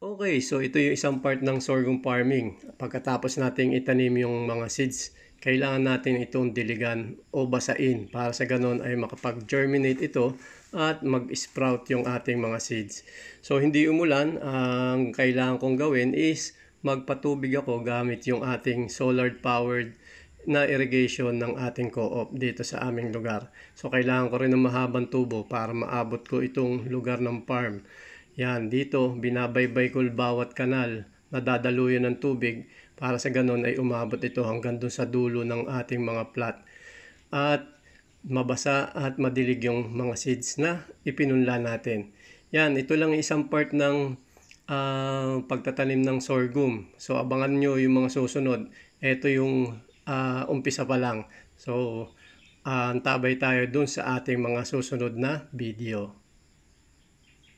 Okay, so ito yung isang part ng sorghum farming. Pagkatapos nating itanim yung mga seeds, kailangan natin itong diligan o basain para sa ganun ay makapag-germinate ito at mag-sprout yung ating mga seeds. So hindi umulan, ang kailangan kong gawin is magpatubig ako gamit yung ating solar powered na irrigation ng ating co-op dito sa aming lugar. So kailangan ko rin ng mahabang tubo para maabot ko itong lugar ng farm. Yan, dito binabaybay ko bawat kanal na dadaluyan ng tubig para sa ganun ay umabot ito hanggang doon sa dulo ng ating mga plot. At mabasa at madilig yung mga seeds na ipinunla natin. Yan, ito lang isang part ng uh, pagtatanim ng sorghum. So abangan nyo yung mga susunod. Ito yung uh, umpisa pa lang. So, uh, ah, tabay tayo dun sa ating mga susunod na video.